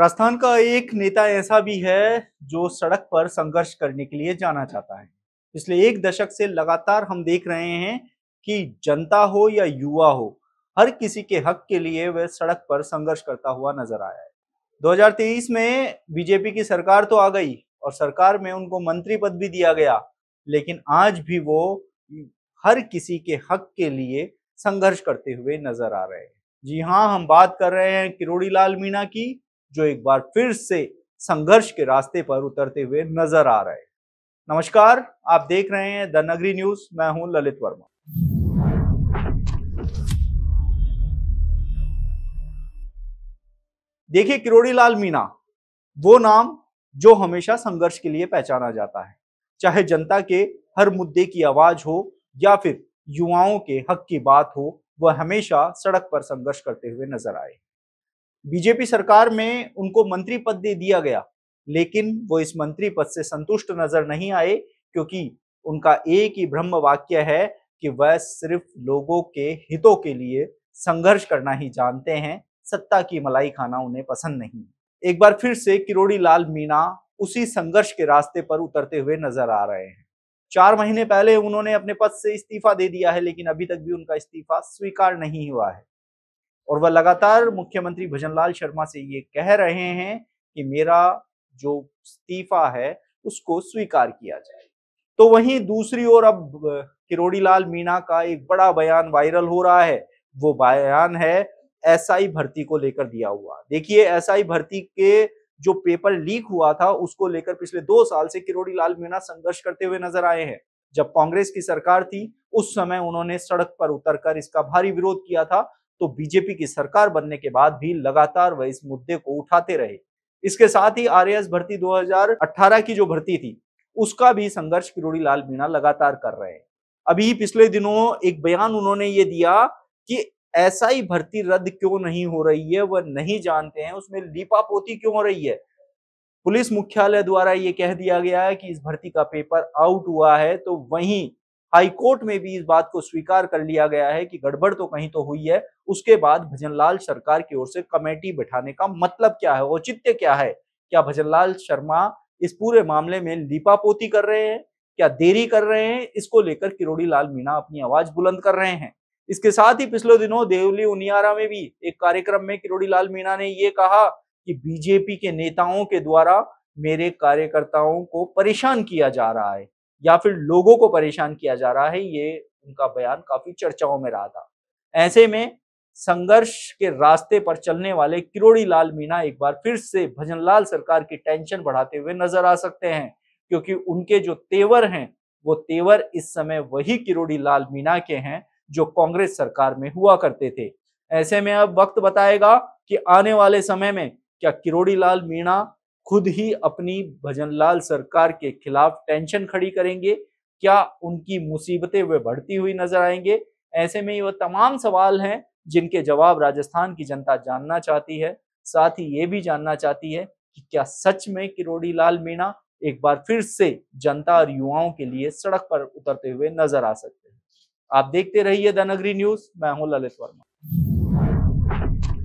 राजस्थान का एक नेता ऐसा भी है जो सड़क पर संघर्ष करने के लिए जाना चाहता है पिछले एक दशक से लगातार हम देख रहे हैं कि जनता हो या युवा हो हर किसी के हक के लिए वह सड़क पर संघर्ष करता हुआ नजर आया है 2023 में बीजेपी की सरकार तो आ गई और सरकार में उनको मंत्री पद भी दिया गया लेकिन आज भी वो हर किसी के हक के लिए संघर्ष करते हुए नजर आ रहे हैं जी हाँ हम बात कर रहे हैं किरोड़ी लाल मीणा की जो एक बार फिर से संघर्ष के रास्ते पर उतरते हुए नजर आ रहे हैं नमस्कार आप देख रहे हैं द नगरी न्यूज मैं हूं ललित वर्मा देखिए किरोड़ीलाल मीना वो नाम जो हमेशा संघर्ष के लिए पहचाना जाता है चाहे जनता के हर मुद्दे की आवाज हो या फिर युवाओं के हक की बात हो वह हमेशा सड़क पर संघर्ष करते हुए नजर आए बीजेपी सरकार में उनको मंत्री पद दे दिया गया लेकिन वो इस मंत्री पद से संतुष्ट नजर नहीं आए क्योंकि उनका एक ही ब्रह्म वाक्य है कि वह सिर्फ लोगों के हितों के लिए संघर्ष करना ही जानते हैं सत्ता की मलाई खाना उन्हें पसंद नहीं एक बार फिर से किरोड़ी लाल मीणा उसी संघर्ष के रास्ते पर उतरते हुए नजर आ रहे हैं चार महीने पहले उन्होंने अपने पद से इस्तीफा दे दिया है लेकिन अभी तक भी उनका इस्तीफा स्वीकार नहीं हुआ है और वह लगातार मुख्यमंत्री भजनलाल शर्मा से ये कह रहे हैं कि मेरा जो इस्तीफा है उसको स्वीकार किया जाए तो वहीं दूसरी ओर अब किरोड़ी लाल मीणा का एक बड़ा बयान वायरल हो रहा है वो बयान है एसआई भर्ती को लेकर दिया हुआ देखिए एसआई भर्ती के जो पेपर लीक हुआ था उसको लेकर पिछले दो साल से किरोड़ी लाल मीणा संघर्ष करते हुए नजर आए हैं जब कांग्रेस की सरकार थी उस समय उन्होंने सड़क पर उतरकर इसका भारी विरोध किया था तो बीजेपी की सरकार बनने के बाद भी लगातार वह इस मुद्दे को उठाते रहे इसके साथ ही आर भर्ती 2018 की जो भर्ती थी उसका भी संघर्ष किरोड़ी लाल मीणा लगातार कर रहे हैं अभी पिछले दिनों एक बयान उन्होंने ये दिया कि ऐसा ही भर्ती रद्द क्यों नहीं हो रही है वह नहीं जानते हैं उसमें लीपापोती क्यों हो रही है पुलिस मुख्यालय द्वारा ये कह दिया गया है कि इस भर्ती का पेपर आउट हुआ है तो वहीं हाईकोर्ट में भी इस बात को स्वीकार कर लिया गया है कि गड़बड़ तो कहीं तो हुई है उसके बाद भजनलाल सरकार की ओर से कमेटी बैठाने का मतलब क्या है औचित्य क्या है क्या भजनलाल शर्मा इस पूरे मामले में लिपापोती कर रहे हैं क्या देरी कर रहे हैं इसको लेकर किरोड़ी लाल मीणा अपनी आवाज बुलंद कर रहे हैं इसके साथ ही पिछले दिनों देवली उनियारा में भी एक कार्यक्रम में किरोड़ी लाल मीणा ने ये कहा कि बीजेपी के नेताओं के द्वारा मेरे कार्यकर्ताओं को परेशान किया जा रहा है या फिर लोगों को परेशान किया जा रहा है ये उनका बयान काफी चर्चाओं में रहा था ऐसे में संघर्ष के रास्ते पर चलने वाले किरोड़ी लाल मीणा एक बार फिर से भजनलाल सरकार की टेंशन बढ़ाते हुए नजर आ सकते हैं क्योंकि उनके जो तेवर हैं वो तेवर इस समय वही किरोड़ी लाल मीणा के हैं जो कांग्रेस सरकार में हुआ करते थे ऐसे में अब वक्त बताएगा कि आने वाले समय में क्या किरोड़ी लाल मीणा खुद ही अपनी भजनलाल सरकार के खिलाफ टेंशन खड़ी करेंगे क्या उनकी मुसीबतें वे बढ़ती हुई नजर आएंगे ऐसे में वह तमाम सवाल हैं जिनके जवाब राजस्थान की जनता जानना चाहती है साथ ही ये भी जानना चाहती है कि क्या सच में किरोड़ी लाल मीणा एक बार फिर से जनता और युवाओं के लिए सड़क पर उतरते हुए नजर आ सकते हैं आप देखते रहिए द नगरी न्यूज मैं हूं ललित वर्मा